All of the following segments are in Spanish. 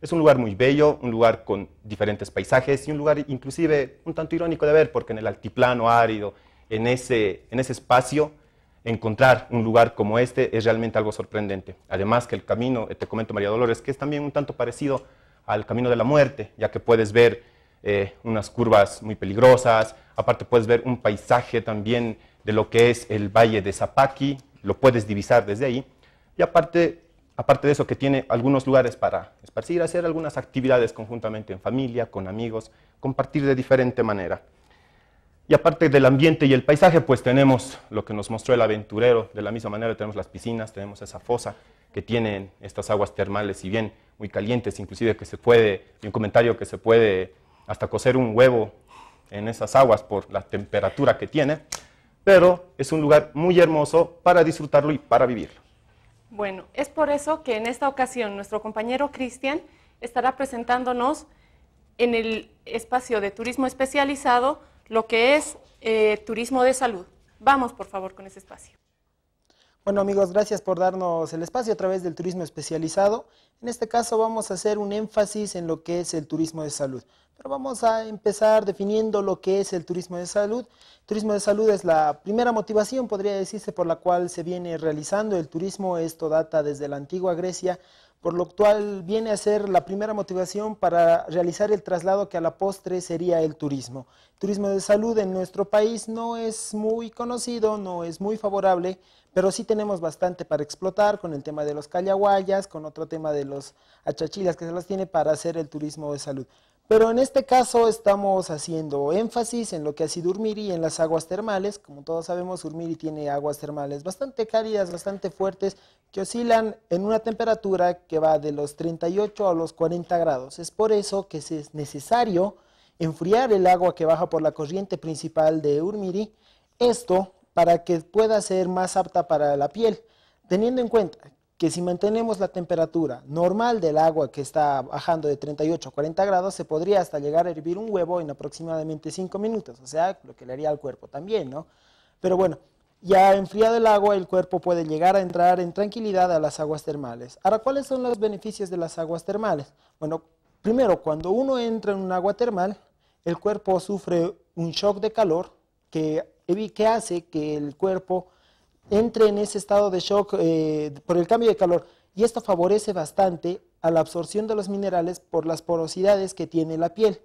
Es un lugar muy bello, un lugar con diferentes paisajes y un lugar inclusive un tanto irónico de ver, porque en el altiplano árido, en ese, en ese espacio, encontrar un lugar como este es realmente algo sorprendente. Además que el camino, eh, te comento María Dolores, que es también un tanto parecido al Camino de la Muerte, ya que puedes ver eh, unas curvas muy peligrosas, aparte puedes ver un paisaje también de lo que es el Valle de Zapaqui, lo puedes divisar desde ahí, y aparte aparte de eso, que tiene algunos lugares para esparcir, hacer algunas actividades conjuntamente en familia, con amigos, compartir de diferente manera. Y aparte del ambiente y el paisaje, pues tenemos lo que nos mostró el aventurero, de la misma manera tenemos las piscinas, tenemos esa fosa que tienen estas aguas termales, y bien muy calientes, inclusive que se puede, y un comentario que se puede hasta cocer un huevo en esas aguas por la temperatura que tiene, pero es un lugar muy hermoso para disfrutarlo y para vivirlo. Bueno, es por eso que en esta ocasión nuestro compañero Cristian estará presentándonos en el espacio de turismo especializado lo que es eh, turismo de salud. Vamos, por favor, con ese espacio. Bueno amigos, gracias por darnos el espacio a través del turismo especializado. En este caso vamos a hacer un énfasis en lo que es el turismo de salud. Pero vamos a empezar definiendo lo que es el turismo de salud. turismo de salud es la primera motivación, podría decirse, por la cual se viene realizando el turismo. Esto data desde la antigua Grecia por lo cual viene a ser la primera motivación para realizar el traslado que a la postre sería el turismo. turismo de salud en nuestro país no es muy conocido, no es muy favorable, pero sí tenemos bastante para explotar con el tema de los callahuayas, con otro tema de los achachilas que se las tiene para hacer el turismo de salud. Pero en este caso estamos haciendo énfasis en lo que ha sido Urmiri y en las aguas termales. Como todos sabemos, Urmiri tiene aguas termales bastante cálidas, bastante fuertes, que oscilan en una temperatura que va de los 38 a los 40 grados. Es por eso que es necesario enfriar el agua que baja por la corriente principal de Urmiri, esto para que pueda ser más apta para la piel, teniendo en cuenta que si mantenemos la temperatura normal del agua que está bajando de 38 a 40 grados, se podría hasta llegar a hervir un huevo en aproximadamente 5 minutos, o sea, lo que le haría al cuerpo también, ¿no? Pero bueno, ya enfriado el agua, el cuerpo puede llegar a entrar en tranquilidad a las aguas termales. Ahora, ¿cuáles son los beneficios de las aguas termales? Bueno, primero, cuando uno entra en un agua termal, el cuerpo sufre un shock de calor que, que hace que el cuerpo entre en ese estado de shock eh, por el cambio de calor. Y esto favorece bastante a la absorción de los minerales por las porosidades que tiene la piel.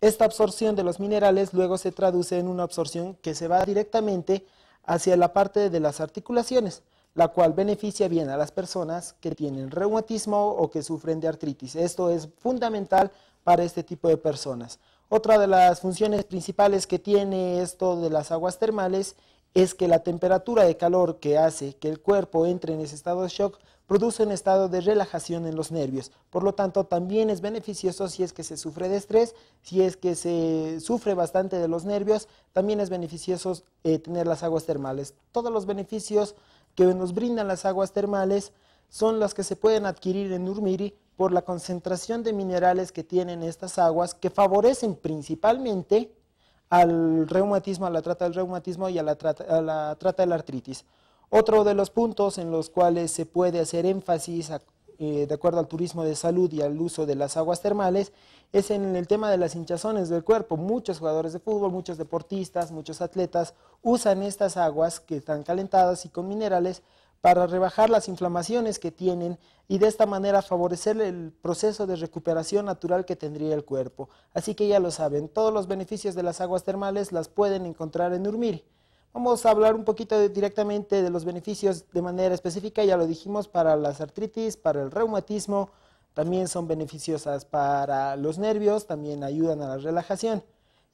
Esta absorción de los minerales luego se traduce en una absorción que se va directamente hacia la parte de las articulaciones, la cual beneficia bien a las personas que tienen reumatismo o que sufren de artritis. Esto es fundamental para este tipo de personas. Otra de las funciones principales que tiene esto de las aguas termales es que la temperatura de calor que hace que el cuerpo entre en ese estado de shock produce un estado de relajación en los nervios. Por lo tanto, también es beneficioso si es que se sufre de estrés, si es que se sufre bastante de los nervios, también es beneficioso eh, tener las aguas termales. Todos los beneficios que nos brindan las aguas termales son los que se pueden adquirir en Urmiri por la concentración de minerales que tienen estas aguas que favorecen principalmente al reumatismo, a la trata del reumatismo y a la trata, de la artritis. Otro de los puntos en los cuales se puede hacer énfasis eh, de acuerdo al turismo de salud y al uso de las aguas termales es en el tema de las hinchazones del cuerpo. Muchos jugadores de fútbol, muchos deportistas, muchos atletas usan estas aguas que están calentadas y con minerales para rebajar las inflamaciones que tienen y de esta manera favorecer el proceso de recuperación natural que tendría el cuerpo. Así que ya lo saben, todos los beneficios de las aguas termales las pueden encontrar en dormir. Vamos a hablar un poquito directamente de los beneficios de manera específica, ya lo dijimos, para las artritis, para el reumatismo, también son beneficiosas para los nervios, también ayudan a la relajación.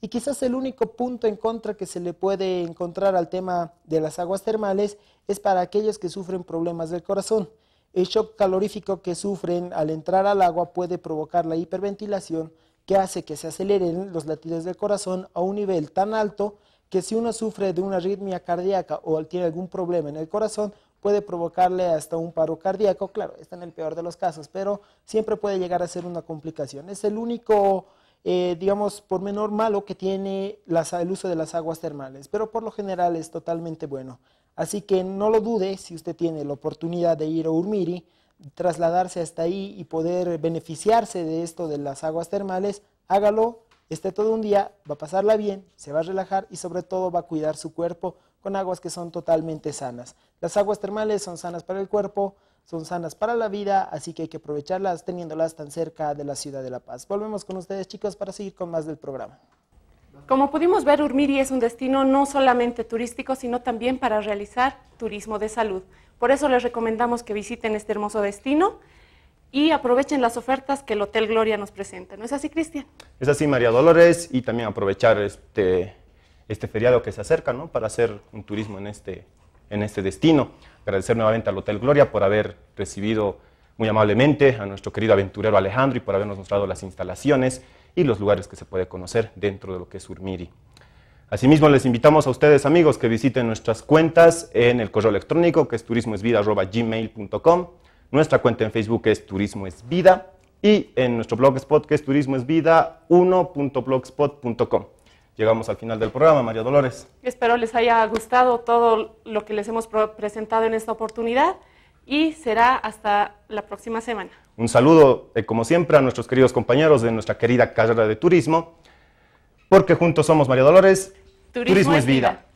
Y quizás el único punto en contra que se le puede encontrar al tema de las aguas termales es para aquellos que sufren problemas del corazón. El shock calorífico que sufren al entrar al agua puede provocar la hiperventilación que hace que se aceleren los latidos del corazón a un nivel tan alto que si uno sufre de una arritmia cardíaca o tiene algún problema en el corazón, puede provocarle hasta un paro cardíaco. Claro, está en el peor de los casos, pero siempre puede llegar a ser una complicación. Es el único eh, digamos, por menor malo que tiene el uso de las aguas termales, pero por lo general es totalmente bueno. Así que no lo dude si usted tiene la oportunidad de ir a Urmiri, trasladarse hasta ahí y poder beneficiarse de esto de las aguas termales, hágalo, esté todo un día, va a pasarla bien, se va a relajar y sobre todo va a cuidar su cuerpo con aguas que son totalmente sanas. Las aguas termales son sanas para el cuerpo, son sanas para la vida, así que hay que aprovecharlas teniéndolas tan cerca de la ciudad de La Paz. Volvemos con ustedes chicos para seguir con más del programa. Como pudimos ver, Urmiri es un destino no solamente turístico, sino también para realizar turismo de salud. Por eso les recomendamos que visiten este hermoso destino y aprovechen las ofertas que el Hotel Gloria nos presenta. ¿No es así, Cristian? Es así, María Dolores, y también aprovechar este, este feriado que se acerca, ¿no? Para hacer un turismo en este en este destino. Agradecer nuevamente al Hotel Gloria por haber recibido muy amablemente a nuestro querido aventurero Alejandro y por habernos mostrado las instalaciones y los lugares que se puede conocer dentro de lo que es Urmiri. Asimismo, les invitamos a ustedes, amigos, que visiten nuestras cuentas en el correo electrónico, que es turismoesvida.gmail.com. Nuestra cuenta en Facebook es Turismo es Vida y en nuestro blogspot, que es turismoesvida1.blogspot.com llegamos al final del programa, María Dolores. Espero les haya gustado todo lo que les hemos presentado en esta oportunidad y será hasta la próxima semana. Un saludo, eh, como siempre, a nuestros queridos compañeros de nuestra querida carrera de turismo, porque juntos somos María Dolores. Turismo, es vida.